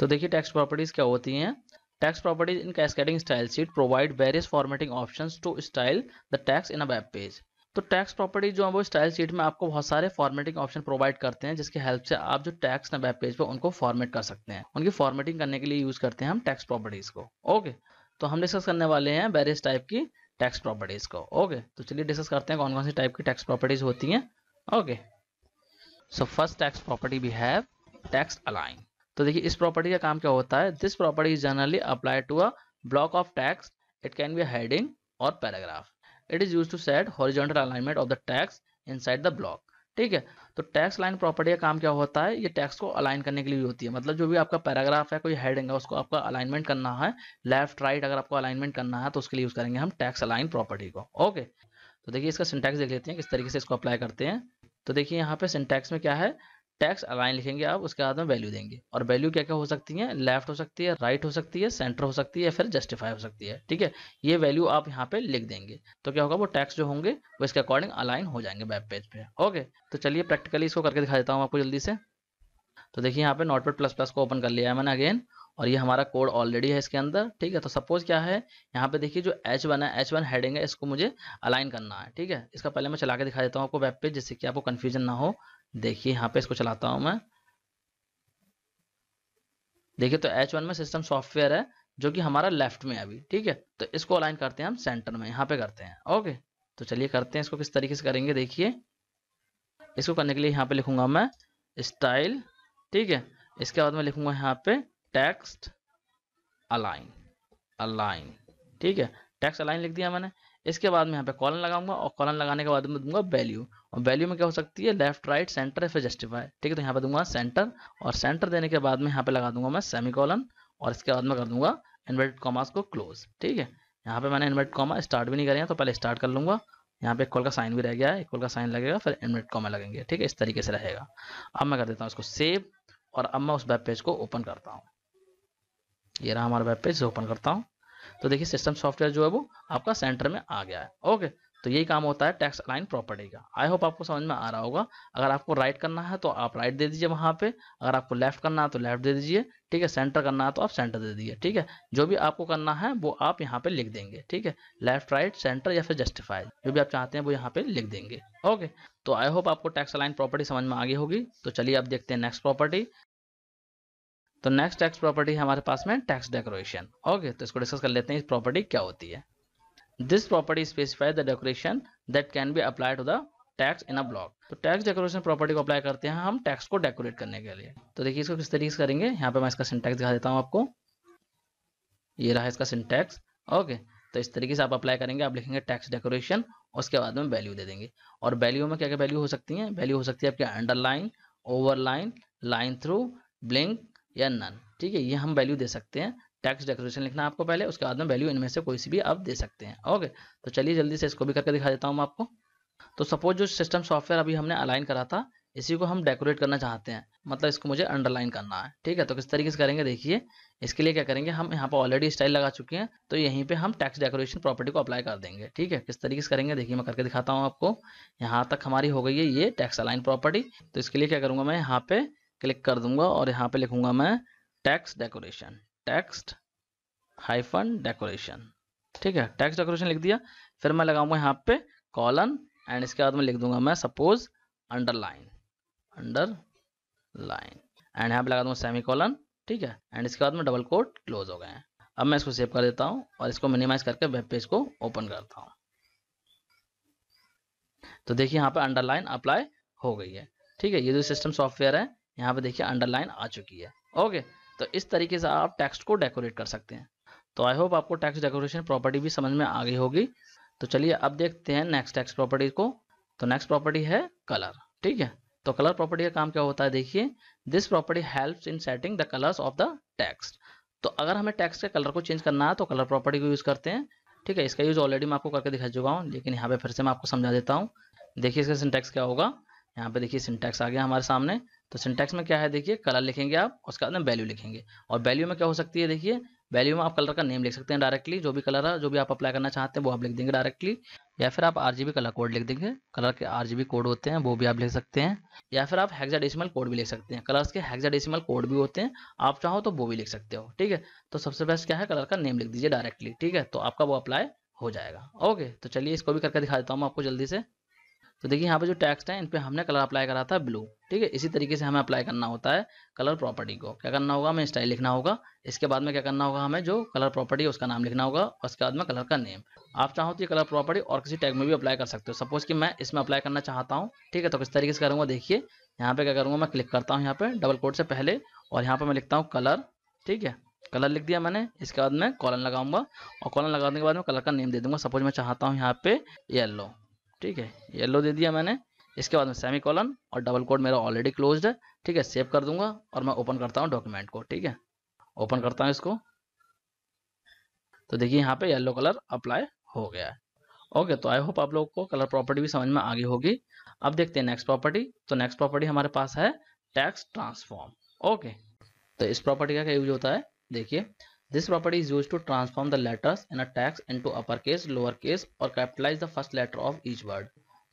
तो देखिए टैक्स प्रॉपर्टीज़ क्या होती हैं text properties in cascading style sheet provide various formatting option to style the text in a web page तो टैक्स प्रॉपर्टी जो है वो स्टाइल सीट में आपको बहुत सारे फॉर्मेटिंग ऑप्शन प्रोवाइड करते हैं जिसके हेल्प से आप जो टैक्स ना वेब पेज पर उनको फॉर्मेट कर सकते हैं उनकी फॉर्मेटिंग करने के लिए यूज करते हैं हम टैक्स प्रॉपर्टीज को ओके तो हम डिस्कस करने वाले हैं वेरियस टाइप की टैक्स प्रॉपर्टीज को ओके तो चलिए डिस्कस करते हैं कौन कौन सी टाइप की टैक्स प्रॉपर्टीज होती हैं okay so first text property we have text align तो देखिए इस प्रॉपर्टी का काम क्या होता है this property is generally applied to a block of text it can be heading और paragraph it is use to set horizontal alignment of the text inside the block ठीक है तो टैक्स लाइन प्रॉपर्टी का काम क्या होता है ये टैक्स को अलाइन करने के लिए होती है मतलब जो भी आपका पैराग्राफ है कोई हेडिंग है उसको आपका अलाइनमेंट करना है लेफ्ट राइट अगर आपको अलाइनमेंट करना है तो उसके लिए यूज़ करेंगे हम टैक्स अलाइन प्रॉपर्टी को ओके तो देखिए इसका सिंटैक्स देख लेते हैं किस तरीके से इसको अप्लाई करते हैं तो देखिए यहाँ पे सिंटैक्स में क्या है टैक्स अलाइन लिखेंगे आप उसके बाद में वैल्यू देंगे और वैल्यू क्या क्या हो सकती है लेफ्ट हो सकती है राइट हो सकती है सेंटर हो सकती है फिर जस्टिफाई हो सकती है ठीक है ये वैल्यू आप यहाँ पे लिख देंगे तो क्या होगा वो टैक्स जो होंगे वो इसके अकॉर्डिंग अलाइन हो जाएंगे वेब पेज पे ओके तो चलिए प्रैक्टिकली इसको करके दिखा देता हूँ आपको जल्दी से तो देखिए यहाँ पे नोटपेड प्लस प्लस को ओपन कर लिया है मैंने अगेन और ये हमारा कोड ऑलरेडी है इसके अंदर ठीक है तो सपोज क्या है यहाँ पे देखिए जो एच वन है एच वन हेडिंग है इसको मुझे अलाइन करना है ठीक है इसका पहले मैं चला के दिखा देता हूँ आपको वेब पेज जिससे कि आपको कन्फ्यूजन ना हो देखिए यहाँ पे इसको चलाता हूँ मैं देखिए तो एच वन में सिस्टम सॉफ्टवेयर है जो कि हमारा लेफ्ट में है अभी ठीक है तो इसको अलाइन करते हैं हम सेंटर में यहाँ पे करते हैं ओके तो चलिए करते हैं इसको किस तरीके से करेंगे देखिए इसको करने के लिए यहाँ पे लिखूंगा मैं स्टाइल ठीक है इसके बाद मैं लिखूंगा यहाँ पे टेक्स्ट अलाइन अलाइन ठीक है टेक्स्ट अलाइन लिख दिया मैंने इसके बाद मैं यहाँ पे कॉलन लगाऊंगा और कॉलन लगाने के बाद मैं दूंगा वैल्यू और वैल्यू में क्या हो सकती है लेफ्ट राइट सेंटर फिर जस्टिफाई ठीक है तो यहाँ पे दूंगा सेंटर और सेंटर देने के बाद में यहाँ पे लगा दूंगा मैं सेमी कॉलन और इसके बाद मैं कर दूंगा इन्वर्टेड कॉमास को क्लोज ठीक है यहाँ पे मैंने इन्वर्टेड कॉमा स्टार्ट भी नहीं करें तो पहले स्टार्ट कर लूंगा यहाँ पे एक कॉल का साइन भी रह गया है कॉल का साइन लगेगा फिर इन्वर्ट कॉमा लगेंगे ठीक है इस तरीके से रहेगा अब मैं कर देता हूँ इसको सेव और अब मैं उस वेब पेज को ओपन करता हूँ ये रहा हमारा वेब पेज ओपन करता हूँ तो देखिए सिस्टम सॉफ्टवेयर जो है वो आपका सेंटर में आ गया है ओके तो यही काम होता है टैक्स अलाइन प्रॉपर्टी का आई होप आपको समझ में आ रहा होगा अगर आपको राइट करना है तो आप राइट दे दीजिए वहाँ पे अगर आपको लेफ्ट करना है तो लेफ्ट दे दीजिए ठीक है सेंटर करना है तो आप सेंटर दे दीजिए ठीक है जो भी आपको करना है वो आप यहाँ पे लिख देंगे ठीक है लेफ्ट राइट सेंटर या फिर जस्टिफाइड जो भी आप चाहते हैं वो यहाँ पे लिख देंगे ओके तो आई होप आपको टैक्स अलाइन प्रॉपर्टी समझ में आ गई होगी तो चलिए आप देखते हैं नेक्स्ट प्रॉपर्टी तो नेक्स्ट टैक्स प्रॉपर्टी हमारे पास में टैक्स डेकोरेशन ओके तो इसको डिस्कस कर लेते हैं इस प्रॉपर्टी क्या होती है this property specify the decoration that can be apply to the text in a block तो टैक्स डेकोरेशन प्रॉपर्टी को अप्लाई करते हैं हम टैक्स को डेकोरेट करने के लिए तो देखिए इसको किस तरीके से करेंगे यहाँ पे मैं इसका सिंटैक्स दिखा देता हूँ आपको ये रहा इसका सिंटैक्स ओके तो इस तरीके से आप अप्लाई करेंगे आप लिखेंगे टैक्स डेकोरेशन उसके बाद में वैल्यू दे देंगे और वैल्यू में क्या क्या वैल्यू हो सकती है वैल्यू हो सकती है आपकी underline overline line through blink या नन ठीक है ये हम वैल्यू दे सकते हैं टैक्स डेकोरेशन लिखना आपको पहले उसके बाद में वैल्यू इनमें से कोई सी भी आप दे सकते हैं ओके तो चलिए जल्दी से इसको भी करके दिखा देता हूँ आपको तो सपोज जो सिस्टम सॉफ्टवेयर अभी हमने अलाइन करा था इसी को हम डेकोरेट करना चाहते हैं मतलब इसको मुझे अंडरलाइन करना है ठीक है तो किस तरीके से करेंगे देखिए इसके लिए क्या करेंगे हम यहाँ पर ऑलरेडी स्टाइल लगा चुके हैं तो यहीं पे हम टैक्स डेकोरेशन प्रॉपर्टी को अप्लाई कर देंगे ठीक है किस तरीके से करेंगे देखिए मैं करके दिखाता हूँ आपको यहाँ तक हमारी हो गई है ये टैक्स अलाइन प्रॉपर्टी तो इसके लिए क्या करूँगा मैं यहाँ पे क्लिक कर दूंगा और यहाँ पे लिखूंगा मैं text decoration text hyphen decoration ठीक है टेक्स्ट डेकोरेशन लिख दिया फिर मैं लगाऊंगा यहाँ पे कॉलन एंड इसके बाद में लिख दूंगा मैं सपोज अंडरलाइन अंडरलाइन एंड यहाँ पे लगा दूंगा सेमी कॉलन ठीक है एंड इसके बाद में डबल कोट क्लोज हो गए हैं अब मैं इसको सेव कर देता हूँ और इसको मिनिमाइज करके वेब पेज को ओपन करता हूँ तो देखिए यहाँ पे अंडरलाइन अप्लाई हो गई है ठीक है ये जो सिस्टम सॉफ्टवेयर है यहाँ पे देखिए अंडरलाइन आ चुकी है ओके तो इस तरीके से आप टेक्स्ट को डेकोरेट कर सकते हैं तो आई होप आपको टेक्स्ट डेकोरेशन प्रॉपर्टी भी समझ में आ गई होगी तो चलिए अब देखते हैं नेक्स्ट टेक्स्ट प्रॉपर्टी को तो नेक्स्ट प्रॉपर्टी है कलर ठीक है तो कलर प्रॉपर्टी का काम क्या होता है देखिए this property help in setting the colours of the text तो अगर हमें टेक्स्ट के कलर को चेंज करना है तो कलर प्रॉपर्टी को यूज़ करते हैं ठीक है इसका यूज़ ऑलरेडी मैं आपको करके दिखा चुका हूँ लेकिन यहाँ पे फिर से मैं आपको समझा देता हूँ देखिए इसका सिंटेक्स क्या होगा यहाँ पे देखिए सिंटेक्स आ गया हमारे सामने तो सिंटैक्स में क्या है देखिए कलर लिखेंगे आप उसके बाद में वैल्यू लिखेंगे और वैल्यू में क्या हो सकती है देखिए वैल्यू में आप कलर का नेम लिख सकते हैं डायरेक्टली जो भी कलर है जो भी आप अप्लाई करना चाहते हैं वो आप लिख देंगे डायरेक्टली या फिर आप आर कलर कोड लिख देंगे कलर के आर कोड होते हैं वो भी आप लिख सकते हैं या फिर आप हेक्साडेसिमल कोड भी लिख सकते हैं कलर्स के हेक्साडेसिमल कोड भी होते हैं आप चाहो तो वो भी लिख सकते हो ठीक है तो सबसे बेस्ट क्या है कलर का नेम लिख दीजिए डायरेक्टली ठीक है तो आपका वो अप्लाई हो जाएगा ओके तो चलिए इसको भी करके दिखा देता हूँ आपको जल्दी से तो देखिए यहाँ पे जो टेक्स्ट है इन पे हमने कलर अप्लाई करा था ब्लू ठीक है इसी तरीके से हमें अप्लाई करना होता है कलर प्रॉपर्टी को क्या करना होगा हमें स्टाइल लिखना होगा इसके बाद में क्या करना होगा हमें जो कलर प्रॉपर्टी उसका नाम लिखना होगा उसके बाद में कलर का नेम आप चाहो तो ये कलर प्रॉपर्टी और किसी टैग में भी अप्लाई कर सकते हो सपोज कि मैं इसमें अप्लाई करना चाहता हूँ ठीक है तो किस तरीके से करूँगा देखिए यहाँ पे क्या करूँगा मैं क्लिक करता हूँ यहाँ पे डबल कोड से पहले और यहाँ पे मैं लिखता हूँ कलर ठीक है कलर लिख दिया मैंने इसके बाद मैं कॉलन लगाऊंगा और कॉलन लगाने के बाद मैं कलर का नेम दे दूंगा सपोज मैं चाहता हूँ यहाँ पे येलो ठीक है येलो दे दिया मैंने इसके बाद में सेमी कॉलन और डबल कोड मेरा ऑलरेडी क्लोज है ठीक है सेव कर दूंगा और मैं ओपन करता हूँ डॉक्यूमेंट को ठीक है ओपन करता हूँ इसको तो देखिए यहाँ पे येलो कलर अप्लाई हो गया है ओके तो आई होप आप लोगों को कलर प्रॉपर्टी भी समझ में आ गई होगी अब देखते हैं नेक्स्ट प्रॉपर्टी तो नेक्स्ट प्रॉपर्टी हमारे पास है टैक्स ट्रांसफॉर्म ओके तो इस प्रॉपर्टी का क्या यूज होता है देखिए This property is used to transform the letters in a text into uppercase, lowercase or capitalize the first letter of each word.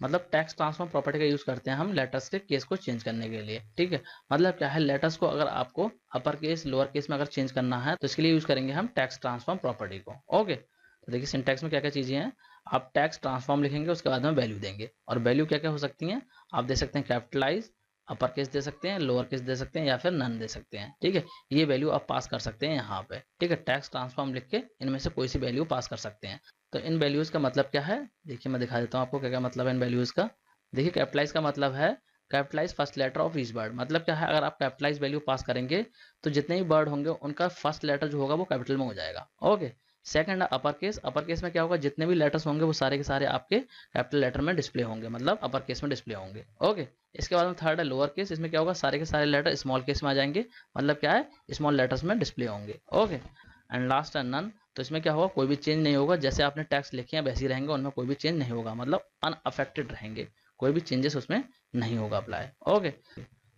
मतलब टेक्स्ट ट्रांसफॉर्म प्रॉपर्टी का यूज करते हैं हम लेटर्स के केस को चेंज करने के लिए ठीक है मतलब क्या है लेटर्स को अगर आपको अपर केस लोअर केस में अगर चेंज करना है तो इसके लिए यूज करेंगे हम टैक्स ट्रांसफॉर्म प्रॉपर्टी को ओके तो देखिए सिंटेक्स में क्या क्या चीजें हैं आप टैक्स ट्रांसफॉर्म लिखेंगे उसके बाद में वैल्यू देंगे और वैल्यू क्या क्या हो सकती है आप दे सकते हैं कैपिटलाइज अपर केस दे सकते हैं लोअर केस दे सकते हैं या फिर नन दे सकते हैं ठीक है ये वैल्यू आप पास कर सकते हैं यहाँ पे ठीक है टैक्स ट्रांसफॉर्म लिख के इनमें से कोई सी वैल्यू पास कर सकते हैं तो इन वैल्यूज का मतलब क्या है देखिए मैं दिखा देता हूँ आपको क्या क्या मतलब है इन वैल्यूज का देखिए कैपिटलाइज का मतलब है capitalise first letter of each word मतलब क्या है अगर आप कैपिटलाइज वैल्यू पास करेंगे तो जितने भी वर्ड होंगे उनका फर्स्ट लेटर जो होगा वो कैपिटल में हो जाएगा okay second upper case upper case में क्या होगा जितने भी लेटर्स होंगे वो सारे के सारे आपके कैपिटल लेटर में डिस्प्ले होंगे मतलब अपर केस में डिस्प्ले होंगे ओके इसके बाद में थर्ड है लोअर केस इसमें क्या होगा सारे के सारे लेटर स्मॉल केस में आ जाएंगे मतलब क्या है स्मॉल लेटर्स में डिस्प्ले होंगे ओके एंड लास्ट है नन तो इसमें क्या होगा कोई भी चेंज नहीं होगा जैसे आपने टैक्स लिखे हैं वैसे ही रहेंगे उनमें कोई भी चेंज नहीं होगा मतलब अनअफेक्टेड रहेंगे कोई भी चेंजेस उसमें नहीं होगा अप्लाई ओके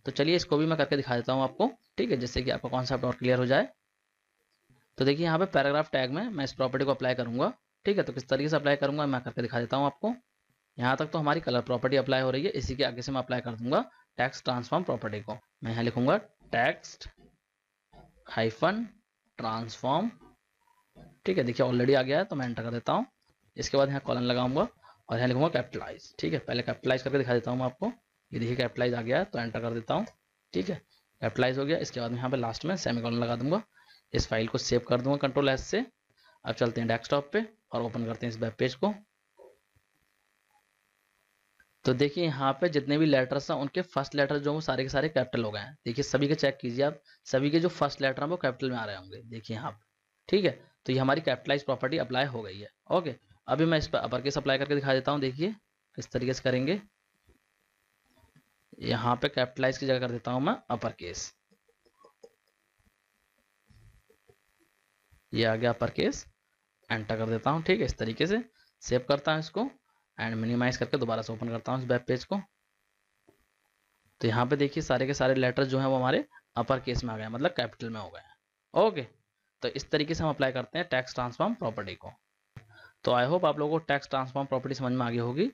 तो चलिए इसको भी मैं करके दिखा देता हूँ आपको ठीक है जिससे कि आपका कॉन्सेप्ट और क्लियर हो जाए तो देखिए यहाँ पे पैराग्राफ टैग में मैं इस प्रॉपर्टी को अप्लाई करूंगा ठीक है तो किस तरीके से अप्लाई करूंगा मैं करके दिखा देता हूँ आपको यहाँ तक तो हमारी कलर प्रॉपर्टी अप्लाई हो रही है इसी के आगे से मैं अप्लाई कर दूंगा टैक्स ट्रांसफॉर्म प्रॉपर्टी को मैं यहाँ लिखूंगा टेक्स्ट हाइफन ट्रांसफॉर्म ठीक है देखिए ऑलरेडी आ गया है तो मैं एंटर कर देता हूँ इसके बाद यहाँ कॉलन लगाऊंगा और यहाँ लिखूंगा कैपिटलाइज ठीक है पहले कैपिटलाइज करके दिखा देता हूँ मैं आपको ये देखिए कैपिटलाइज आ गया है तो एंटर कर देता हूँ ठीक है कैपिटलाइज हो गया इसके बाद यहाँ पे लास्ट में सेमी कॉलन लगा दूंगा इस फाइल को सेव कर दूंगा कंट्रोल एस से अब चलते हैं डेस्कटॉप पे और ओपन करते हैं इस वेब पेज को तो देखिए यहाँ पे जितने भी लेटर्स हैं उनके फर्स्ट लेटर जो सारे के सारे कैपिटल हो गए हैं देखिए सभी के चेक कीजिए आप सभी के जो फर्स्ट लेटर हैं वो कैपिटल में आ रहे होंगे देखिए यहाँ पे ठीक है तो ये हमारी कैपिटलाइज प्रॉपर्टी अप्लाई हो गई है ओके अभी मैं इस पर अपर केस अप्लाई करके दिखा देता हूँ देखिए किस तरीके से करेंगे यहाँ पे कैपिटलाइज की जगह कर देता हूँ मैं अपर केस ये आ गया अपर केस एंटर कर देता हूँ ठीक है इस तरीके से सेव करता हूँ इसको एंड मिनिमाइज करके दोबारा से ओपन करता हूँ इस वेब पेज को तो यहाँ पे देखिए सारे के सारे लेटर जो हैं वो हमारे अपर केस में आ गए मतलब कैपिटल में हो गए ओके तो इस तरीके से हम अप्लाई करते हैं टैक्स ट्रांसफॉर्म प्रॉपर्टी को तो आई होप आप लोगों को टैक्स ट्रांसफॉर्म प्रॉपर्टी समझ में आ गई होगी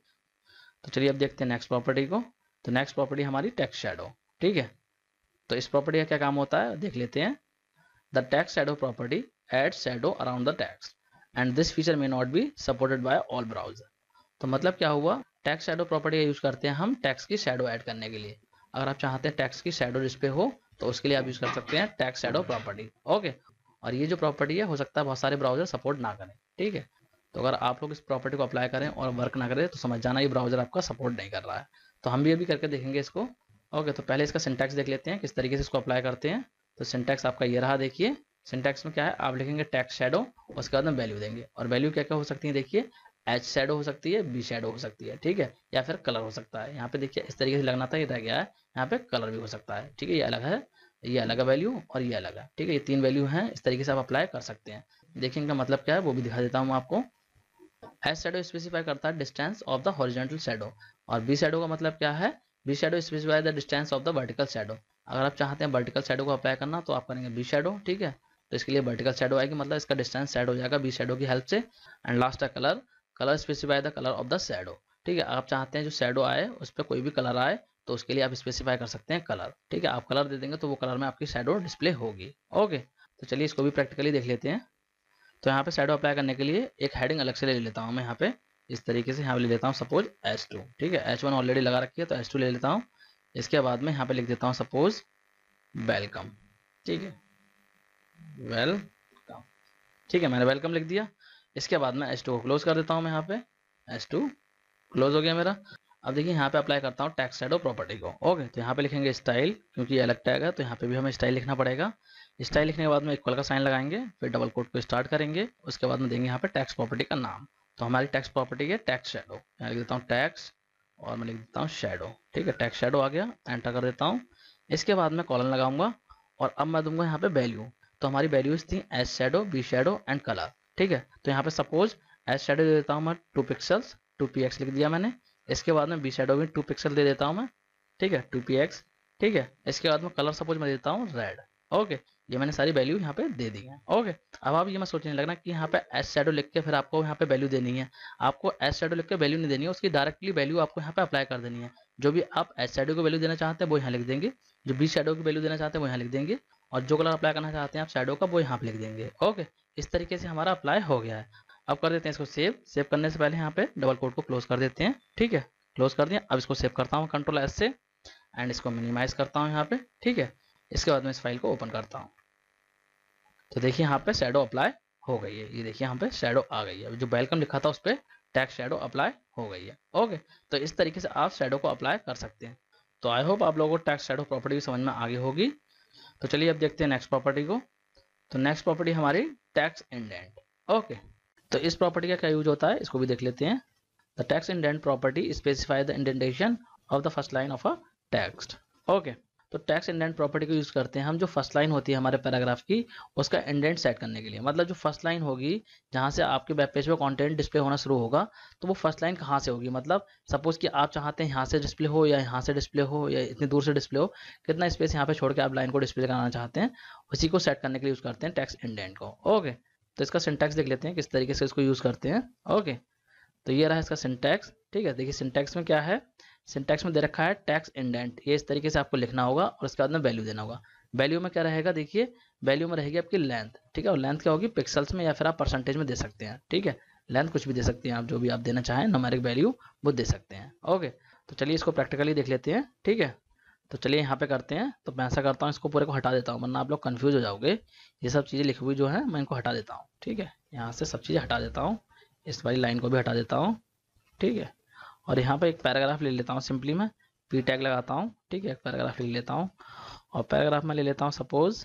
तो चलिए अब देखते हैं नेक्स्ट प्रॉपर्टी को तो नेक्स्ट प्रॉपर्टी हमारी टैक्स शेडो ठीक है तो इस प्रॉपर्टी का क्या काम होता है देख लेते हैं the text shadow property add shadow around the text and this feature may not be supported by all browser तो मतलब क्या हुआ टैक्स शेडो प्रॉपर्टी का यूज करते हैं हम टैक्स की शेडो ऐड करने के लिए अगर आप चाहते हैं टैक्स की शेडो डिस्प्ले हो तो उसके लिए आप यूज कर सकते हैं टैक्स शेडो प्रॉपर्टी ओके और ये जो प्रॉपर्टी है हो सकता है बहुत सारे ब्राउजर सपोर्ट ना करें ठीक है तो अगर आप लोग इस प्रॉपर्टी को अप्लाई करें और वर्क ना करें तो समझ जाना ये ब्राउजर आपका सपोर्ट नहीं कर रहा है तो हम भी अभी करके देखेंगे इसको ओके तो पहले इसका सिंटैक्स देख लेते हैं किस तरीके से इसको अप्लाई करते हैं तो सिंटैक्स आपका ये रहा देखिए सिंटैक्स में क्या है आप लिखेंगे टैक्स शेडो उसके बाद हम वैल्यू देंगे और वैल्यू क्या क्या हो सकती है देखिए एच शेडो हो सकती है बी शेडो हो सकती है ठीक है या फिर कलर हो सकता है यहाँ पे देखिए इस तरीके से लगना था ये रह गया है यहाँ पे कलर भी हो सकता है ठीक है ये अलग है ये अलग है वैल्यू और ये अलग है ठीक है ये तीन वैल्यू हैं इस तरीके से आप अप्लाई कर सकते हैं देखिए इनका मतलब क्या है वो भी दिखा देता हूँ आपको एच शेडो स्पेसिफाई करता है distance of the horizontal shadow और बी शेडो का मतलब क्या है B shadow specify the distance of the vertical shadow अगर आप चाहते हैं वर्टिकल शेडो को अप्लाई करना तो आप करेंगे बी शेडो ठीक है तो इसके लिए वर्टिकल शेडो आएगी मतलब इसका डिस्टेंस सेट हो जाएगा बी शेडो की हेल्प से एंड लास्ट का colour colour specify the colour of the shadow ठीक है आप चाहते हैं जो शेडो आए उस पर कोई भी कलर आए तो उसके लिए आप स्पेसिफाई कर सकते हैं कलर ठीक है आप कलर दे देंगे तो वो कलर में आपकी शेडो डिस्प्ले होगी ओके तो चलिए इसको भी प्रैक्टिकली देख लेते हैं तो यहाँ पे शेडो अप्लाई करने के लिए एक हेडिंग अलग से ले लेता हूँ मैं यहाँ पे इस तरीके से यहाँ पे ले लेता हूँ सपोज एच टू ठीक है एच वन ऑलरेडी लगा रखी है तो एच टू ले लेता हूँ इसके बाद में यहाँ पे लिख देता हूँ सपोज वेलकम ठीक है वेलकम ठीक है मैंने वेलकम लिख दिया इसके बाद मैं टू को क्लोज कर देता हूँ मैं यहाँ पे टू क्लोज हो गया मेरा अब देखिए यहाँ पे अप्लाई करता हूँ टैक्स शेडो प्रॉपर्टी को ओके तो यहाँ पे लिखेंगे स्टाइल क्योंकि ये अलग टैग है तो यहाँ पे भी हमें स्टाइल लिखना पड़ेगा स्टाइल लिखने के बाद में इक्वल का साइन लगाएंगे फिर डबल कोड को स्टार्ट करेंगे उसके बाद में देंगे यहाँ पे टैक्स प्रॉपर्टी का नाम तो हमारी टैक्स प्रॉपर्टी है टैक्स शेडो यहाँ लिख देता हूँ टैक्स और मैं लिख देता हूँ शेडो ठीक है टैक्स शेडो आ गया एंटर कर देता हूँ इसके बाद मैं कॉलन लगाऊंगा और अब मैं दूंगा यहाँ पे वैल्यू तो हमारी वैल्यूज थी S shadow B shadow and colour ठीक है तो यहाँ पे सपोज एस शेडो दे देता हूँ मैं टू पिक्सल्स टू पी लिख दिया मैंने इसके बाद में बी शेडो भी टू पिक्सल दे देता हूँ मैं ठीक है टू पी ठीक है इसके बाद में कलर सपोज मैं देता हूँ रेड ओके ये मैंने सारी वैल्यू यहाँ पे दे दी है ओके अब आप ये मैं सोचने लगना कि यहाँ पे एस शेडो लिख के फिर आपको यहाँ पे वैल्यू देनी है आपको एस शेडो लिख के वैल्यू नहीं देनी है उसकी डायरेक्टली वैल्यू आपको यहाँ पे अप्लाई कर देनी है जो भी आप एस शेडो को वैल्यू देना चाहते हैं वो यहाँ लिख देंगे जो बी शेडो की वैल्यू देना चाहते हैं वो यहाँ लिख देंगे और जो कलर अप्लाई करना चाहते हैं आप शेडो का वो यहाँ पे लिख देंगे ओके इस तरीके से हमारा अप्लाई हो गया है अब कर देते हैं इसको सेव सेव करने से पहले यहाँ पे डबल कोड को क्लोज कर देते हैं ठीक है क्लोज कर दिया अब इसको सेव करता हूँ कंट्रोल एस से एंड इसको मिनिमाइज करता हूँ यहाँ पे ठीक है इसके बाद मैं इस फाइल को ओपन करता हूँ तो देखिए यहाँ पे शेडो अप्लाई हो गई है ये देखिए यहाँ पे शेडो आ गई है जो वेलकम लिखा था उस पर टैक्स शेडो अप्लाई हो गई है ओके तो इस तरीके से आप शेडो को अप्लाई कर सकते हैं तो आई होप आप लोगों को टैक्स शेडो प्रॉपर्टी समझ में आगे होगी तो चलिए अब देखते हैं नेक्स्ट प्रॉपर्टी को तो नेक्स्ट प्रॉपर्टी हमारी टैक्स इंडेंट ओके तो इस प्रॉपर्टी का क्या यूज होता है इसको भी देख लेते हैं the text indent property specify the indentation of the first line of a text okay तो टैक्स इंडेंट प्रॉपर्टी को यूज़ करते हैं हम जो फर्स्ट लाइन होती है हमारे पैराग्राफ की उसका इंडेंट सेट करने के लिए मतलब जो फर्स्ट लाइन होगी जहाँ से आपके वेब पेज पर कॉन्टेंट डिस्प्ले होना शुरू होगा तो वो फर्स्ट लाइन कहाँ से होगी मतलब सपोज कि आप चाहते हैं यहाँ से डिस्प्ले हो या यहाँ से डिस्प्ले हो या इतनी दूर से डिस्प्ले हो कितना स्पेस यहाँ पर छोड़ के आप लाइन को डिस्प्ले कराना चाहते हैं उसी को सेट करने के लिए यूज़ करते हैं टैक्स इंडेंट को ओके तो इसका सिंटैक्स देख लेते हैं किस तरीके से इसको यूज़ करते हैं ओके तो ये रहा इसका सिंटैक्स ठीक है देखिए सिंटैक्स में क्या है सिंटैक्स में दे रखा है टैक्स इंडेंट ये इस तरीके से आपको लिखना होगा और उसके बाद में वैल्यू देना होगा वैल्यू में क्या रहेगा देखिए वैल्यू में रहेगी आपकी लेंथ ठीक है और लेंथ क्या होगी पिक्सल्स में या फिर आप परसेंटेज में दे सकते हैं ठीक है लेंथ कुछ भी दे सकते हैं आप जो भी आप देना चाहें नमेरिक वैल्यू वो दे सकते हैं ओके तो चलिए इसको प्रैक्टिकली देख लेते हैं ठीक है तो चलिए यहाँ पे करते हैं तो मैं ऐसा करता हूँ इसको पूरे को हटा देता हूँ वरना आप लोग कन्फ्यूज हो जाओगे ये सब चीज़ें लिखी हुई जो है मैं इनको हटा देता हूँ ठीक है यहाँ से सब चीज़ें हटा देता हूँ इस वाली लाइन को भी हटा देता हूँ ठीक है और यहाँ पर एक पैराग्राफ ले लेता हूँ सिंपली मैं पी टैग लगाता हूँ ठीक है एक पैराग्राफ ले लेता हूँ और पैराग्राफ में ले लेता हूँ suppose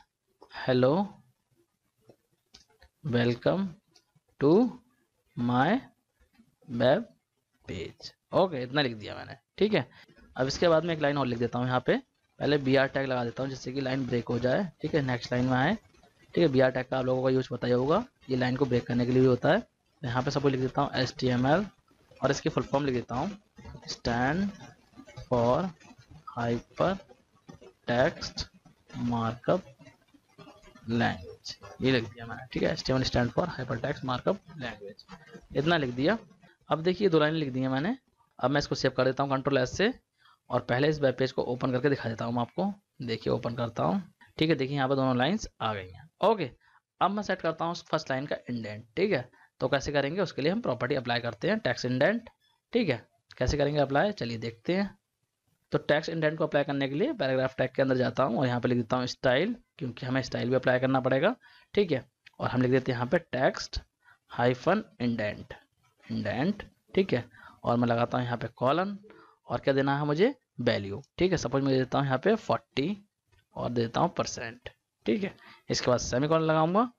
hello welcome to my web page okay इतना लिख दिया मैंने ठीक है अब इसके बाद में एक लाइन और लिख देता हूँ यहाँ पे पहले बी आर टैग लगा देता हूँ जिससे कि लाइन ब्रेक हो जाए ठीक है नेक्स्ट लाइन में आए ठीक है बी आर टैग का आप लोगों का यूज पता ही होगा ये लाइन को ब्रेक करने के लिए भी होता है यहाँ पे सबको लिख देता हूँ एस टी एम एल और इसकी फुल फॉर्म लिख देता हूँ stand for hyper text markup language ये लिख दिया मैंने ठीक है स्टेवन stand for hyper text markup language इतना लिख दिया अब देखिए दो लाइन लिख दी है मैंने अब मैं इसको सेव कर देता हूँ कंट्रोल एस से और पहले इस वेब पेज को ओपन करके दिखा देता हूँ आपको देखिए ओपन करता हूँ ठीक है देखिए यहाँ पर दोनों लाइन्स आ गई हैं ओके अब मैं सेट करता हूँ फर्स्ट लाइन का इंडेंट ठीक है तो कैसे करेंगे उसके लिए हम प्रॉपर्टी अप्लाई करते हैं टैक्स इंडेंट ठीक है कैसे करेंगे अप्लाई चलिए देखते हैं तो टैक्स इंडेंट को अप्लाई करने के लिए पैराग्राफ टैग के अंदर जाता हूँ और यहाँ पे लिख देता हूँ स्टाइल क्योंकि हमें स्टाइल भी अप्लाई करना पड़ेगा ठीक है और हम लिख देते हैं यहाँ पर टेक्स्ट हाइफन इंडेंट इंडेंट ठीक है और मैं लगाता हूँ यहाँ पे कॉलन और क्या देना है मुझे वैल्यू ठीक है सपोज मैं दे देता हूँ यहाँ पे फोर्टी और देता हूँ परसेंट ठीक है इसके बाद सेमी कॉलन लगाऊंगा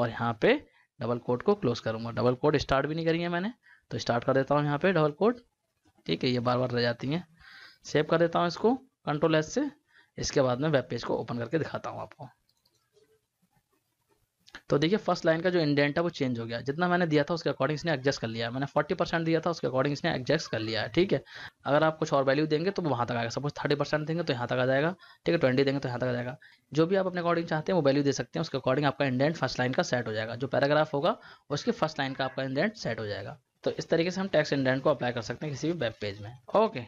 और यहाँ पे डबल कोड को क्लोज करूंगा डबल कोड स्टार्ट भी नहीं करी है मैंने तो स्टार्ट कर देता हूँ यहाँ पे डबल कोड ठीक है ये बार बार रह जाती हैं सेव कर देता हूँ इसको कंट्रोल एस से इसके बाद में वेब पेज को ओपन करके दिखाता हूँ आपको तो देखिए फर्स्ट लाइन का जो इंडेंट है वो चेंज हो गया जितना मैंने दिया था उसके अकॉर्डिंग इसने एडजस्ट कर लिया मैंने फोर्टी परसेंट दिया था उसके अकॉर्डिंग इसने एडजस्ट कर लिया है ठीक है अगर आप कुछ और वैल्यू देंगे तो वहाँ तक आएगा सपोज थर्टी परसेंट देंगे तो यहाँ तक आ जाएगा ठीक है ट्वेंटी देंगे तो यहाँ तक आ जाएगा जो भी आप अपने अकॉर्डिंग चाहते हैं वो वैल्यू दे सकते हैं उसके अकॉर्डिंग आपका इंडेंट फर्स्ट लाइन का सेट हो जाएगा जो पैराग्राफ होगा उसके फर्स्ट लाइन का आपका इंडेंट सेट हो जाएगा तो इस तरीके से हम टैक्स इंडेंट को अप्लाई कर सकते हैं किसी भी वेब पेज में ओके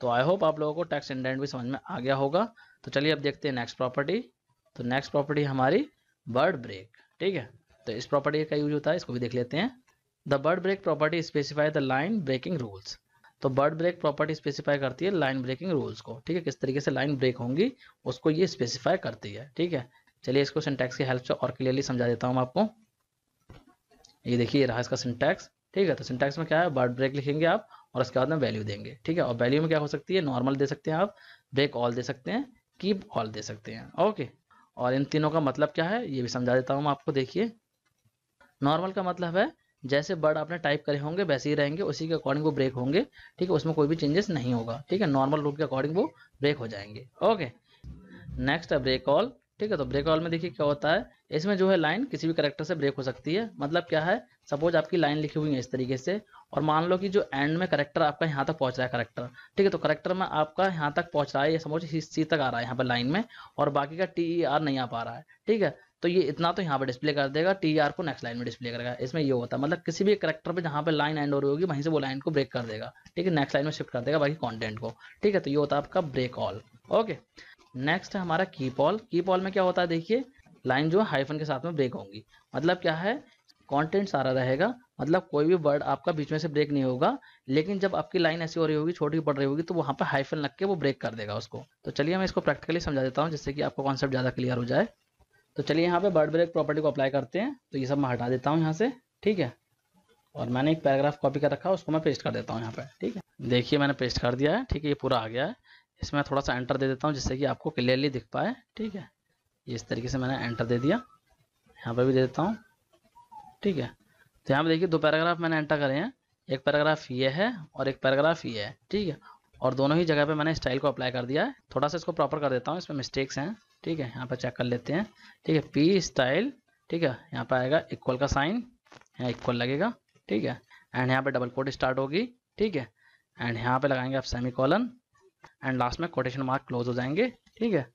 तो आई होप आप लोगों को टैक्स इंडेंट भी समझ में आ गया होगा तो चलिए अब देखते हैं नेक्स्ट प्रॉपर्टी तो नेक्स्ट प्रॉपर्टी हमारी बर्ड ब्रेक ठीक है तो इस प्रॉपर्टी का यूज होता है इसको भी देख लेते हैं the word break property specify the line breaking rules तो बर्ड ब्रेक प्रॉपर्टी स्पेसिफाई करती है लाइन ब्रेकिंग रूल्स को ठीक है किस तरीके से लाइन ब्रेक होंगी उसको ये स्पेसिफाई करती है ठीक है चलिए इसको सिंटैक्स की हेल्प से और क्लियरली समझा देता हूँ आपको ये देखिए रहा इसका सिंटैक्स ठीक है तो सिंटैक्स में क्या है बर्ड ब्रेक लिखेंगे आप और उसके बाद में वैल्यू देंगे ठीक है और वैल्यू में क्या हो सकती है नॉर्मल दे सकते हैं आप ब्रेक ऑल दे सकते हैं कीप ऑल दे सकते हैं ओके और इन तीनों का मतलब क्या है ये भी समझा देता हूँ आपको देखिए नॉर्मल का मतलब है जैसे वर्ड आपने टाइप करे होंगे वैसे ही रहेंगे उसी के अकॉर्डिंग वो ब्रेक होंगे ठीक है उसमें कोई भी चेंजेस नहीं होगा ठीक है नॉर्मल रूल के अकॉर्डिंग वो ब्रेक हो जाएंगे ओके नेक्स्ट है ब्रेक ऑल ठीक है तो ब्रेक ऑल में देखिए क्या होता है इसमें जो है लाइन किसी भी करेक्टर से ब्रेक हो सकती है मतलब क्या है सपोज आपकी लाइन लिखी हुई है इस तरीके से और मान लो कि जो एंड में करेक्टर आपका यहाँ तक पहुँच रहा है करेक्टर ठीक है तो करेक्टर में आपका यहाँ तक पहुँच रहा है या समझो सी तक आ रहा है यहाँ पर लाइन में और बाकी का टी आर e नहीं आ पा रहा है ठीक है तो ये इतना तो यहाँ पर डिस्प्ले कर देगा टी आर e को नेक्स्ट लाइन में डिस्प्ले करेगा इसमें ये होता है मतलब किसी भी करेक्टर पर जहाँ पर लाइन एंड हो रही होगी वहीं से वो लाइन को ब्रेक कर देगा ठीक है नेक्स्ट लाइन में शिफ्ट कर देगा बाकी कॉन्टेंट को ठीक है तो ये होता है आपका ब्रेक ऑल ओके नेक्स्ट है हमारा कीप ऑल कीप ऑल में क्या होता है देखिए लाइन जो हाइफन के साथ में ब्रेक होंगी मतलब क्या है कंटेंट सारा रहेगा मतलब कोई भी वर्ड आपका बीच में से ब्रेक नहीं होगा लेकिन जब आपकी लाइन ऐसी हो रही होगी छोटी पड़ रही होगी तो वहाँ पर हाइफन लग के वो ब्रेक कर देगा उसको तो चलिए मैं इसको प्रैक्टिकली समझा देता हूँ जिससे कि आपका कॉन्सेप्ट ज़्यादा क्लियर हो जाए तो चलिए यहाँ पे वर्ड ब्रेक प्रॉपर्टी को अप्लाई करते हैं तो ये सब मैं हटा देता हूँ यहाँ से ठीक है और मैंने एक पैराग्राफ कॉपी कर रखा है उसको मैं पेस्ट कर देता हूँ यहाँ पे ठीक है देखिए मैंने पेस्ट कर दिया है ठीक है ये पूरा आ गया है इसमें थोड़ा सा एंटर दे देता हूँ जिससे कि आपको क्लियरली दिख पाए ठीक है इस तरीके से मैंने एंटर दे दिया यहाँ पर भी दे देता हूँ ठीक है तो यहाँ पर देखिए दो पैराग्राफ मैंने एंटर करे हैं एक पैराग्राफ ये है और एक पैराग्राफ ये है ठीक है और दोनों ही जगह पे मैंने स्टाइल को अप्लाई कर दिया है थोड़ा सा इसको प्रॉपर कर देता हूँ इसमें मिस्टेक्स हैं ठीक है यहाँ पर चेक कर लेते हैं ठीक है पी स्टाइल ठीक है यहाँ पर आएगा इक्वल का साइन यहाँ इक्वल लगेगा ठीक है एंड यहाँ पे डबल कोट स्टार्ट होगी ठीक है एंड यहाँ पे लगाएंगे आप सेमी कॉलन एंड लास्ट में कोटेशन मार्क क्लोज हो जाएंगे ठीक है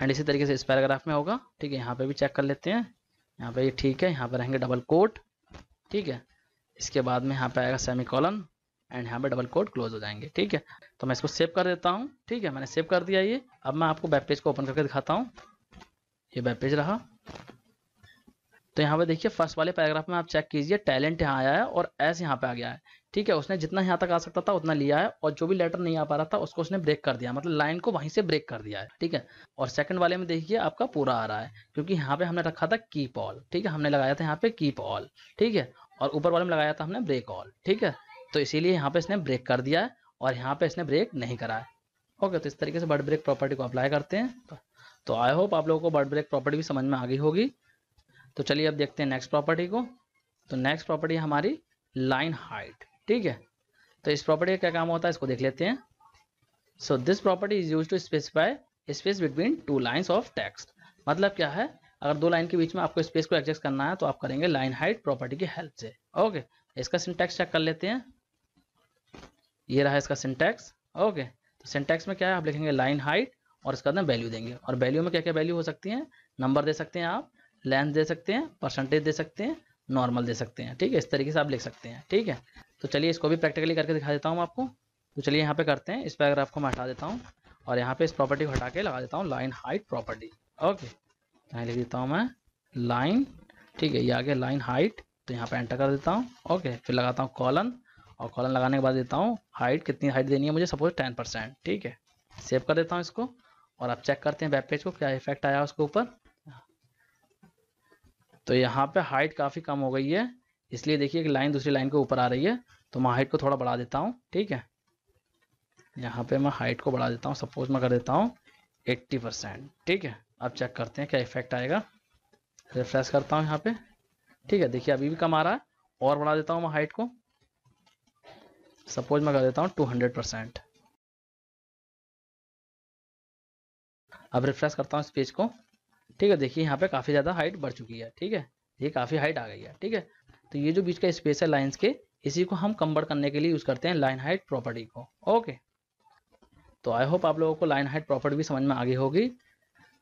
एंड इसी तरीके से इस पैराग्राफ में होगा ठीक है यहाँ पे भी चेक कर लेते हैं यहाँ पे ये ठीक है यहाँ पे रहेंगे डबल कोट ठीक है इसके बाद में यहाँ पे आएगा सेमी कॉलन एंड यहाँ पे डबल कोट क्लोज हो जाएंगे ठीक है तो मैं इसको सेव कर देता हूँ ठीक है मैंने सेव कर दिया ये अब मैं आपको वेब पेज को ओपन करके दिखाता हूँ ये वेब पेज रहा तो यहाँ पे देखिए फर्स्ट वाले पैराग्राफ में आप चेक कीजिए टैलेंट यहाँ आया है और एस यहाँ पे आ गया है ठीक है उसने जितना यहाँ तक आ सकता था उतना लिया है और जो भी लेटर नहीं आ पा रहा था उसको उसने ब्रेक कर दिया मतलब लाइन को वहीं से ब्रेक कर दिया है ठीक है और सेकंड वाले में देखिए आपका पूरा आ रहा है क्योंकि यहाँ पे हमने रखा था कीप ऑल ठीक है हमने लगाया था यहाँ पे कीप ऑल ठीक है और ऊपर वाले में लगाया था हमने ब्रेक ऑल ठीक है तो इसीलिए यहाँ पे इसने ब्रेक कर दिया है और यहाँ पे इसने ब्रेक नहीं करा है ओके तो इस तरीके से बर्ड ब्रेक प्रॉपर्टी को अप्लाई करते हैं तो आई तो होप आप लोगों को बर्ड ब्रेक प्रॉपर्टी भी समझ में आ गई होगी तो चलिए अब देखते हैं नेक्स्ट प्रॉपर्टी को तो नेक्स्ट प्रॉपर्टी हमारी लाइन हाइट ठीक है तो इस प्रॉपर्टी का क्या काम होता है इसको देख लेते हैं so this property is use to specify space between two lines of text मतलब क्या है अगर दो लाइन के बीच में आपको स्पेस को एडजस्ट करना है तो आप करेंगे लाइन हाइट प्रॉपर्टी की हेल्प से ओके इसका सिंटेक्स चेक कर लेते हैं ये रहा इसका सिंटेक्स ओके तो सिंटेक्स में क्या है आप लिखेंगे लाइन हाइट और इसका वैल्यू देंगे और वैल्यू में क्या क्या वैल्यू हो सकती है नंबर दे सकते हैं आप लेंथ दे सकते हैं परसेंटेज दे सकते हैं नॉर्मल दे सकते हैं ठीक है इस तरीके से आप लिख सकते हैं ठीक है तो चलिए इसको भी प्रैक्टिकली करके दिखा देता हूँ आपको तो चलिए यहाँ पे करते हैं इस पैराग्राफ को मैं हटा देता हूँ और यहाँ पे इस प्रॉपर्टी को हटा के लगा देता हूँ लाइन हाइट प्रॉपर्टी ओके यहाँ लिख देता हूँ मैं लाइन ठीक है ये आगे लाइन हाइट तो यहाँ पे एंटर कर देता हूँ ओके फिर लगाता हूँ कॉलन और कॉलन लगाने के बाद देता हूँ हाइट कितनी हाइट देनी है मुझे सपोज टेन परसेंट ठीक है सेव कर देता हूँ इसको और आप चेक करते हैं वेब पेज को क्या इफेक्ट आया उसके ऊपर तो यहाँ पे हाइट काफ़ी कम हो गई है इसलिए देखिए एक लाइन दूसरी लाइन के ऊपर आ रही है तो मैं हाइट को थोड़ा बढ़ा देता हूँ ठीक है यहाँ पे मैं हाइट को बढ़ा देता हूँ सपोज मैं कर देता हूँ 80 परसेंट ठीक है अब चेक करते हैं क्या इफेक्ट आएगा रिफ्रेश करता हूँ यहाँ पे ठीक है देखिए अभी भी कम आ रहा है और बढ़ा देता हूँ मैं हाइट को सपोज मैं कर देता हूँ हंड्रेड परसेंट अब रिफ्रेश करता हूँ इस पेज को ठीक है देखिए यहाँ पे काफ़ी ज़्यादा हाइट बढ़ चुकी है ठीक है ये काफ़ी हाइट आ गई है ठीक है तो ये जो बीच का स्पेस है लाइन्स के इसी को हम कम्बर करने के लिए यूज़ करते हैं लाइन हाइट प्रॉपर्टी को ओके तो आई होप आप लोगों को लाइन हाइट प्रॉपर्टी भी समझ में आ गई होगी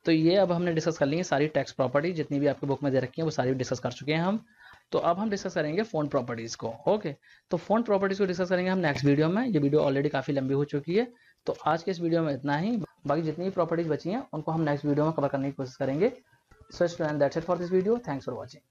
तो ये अब हमने डिस्कस कर ली है सारी टैक्स प्रॉपर्टी जितनी भी आपकी बुक में दे रखी है वो सारी डिस्कस कर चुके हैं हम तो अब हम डिस्कस करेंगे फोन प्रॉपर्टीज़ को ओके तो फोन प्रॉपर्टीज़ को डिस्कस करेंगे हम नेक्स्ट वीडियो में ये वीडियो ऑलरेडी काफ़ी लंबी हो चुकी है तो आज के इस वीडियो में इतना ही बाकी जितनी भी प्रॉपर्टीज बची हैं उनको हम नेक्स्ट वीडियो में कवर करने की कोशिश करेंगे so student that's it for this video thanks for watching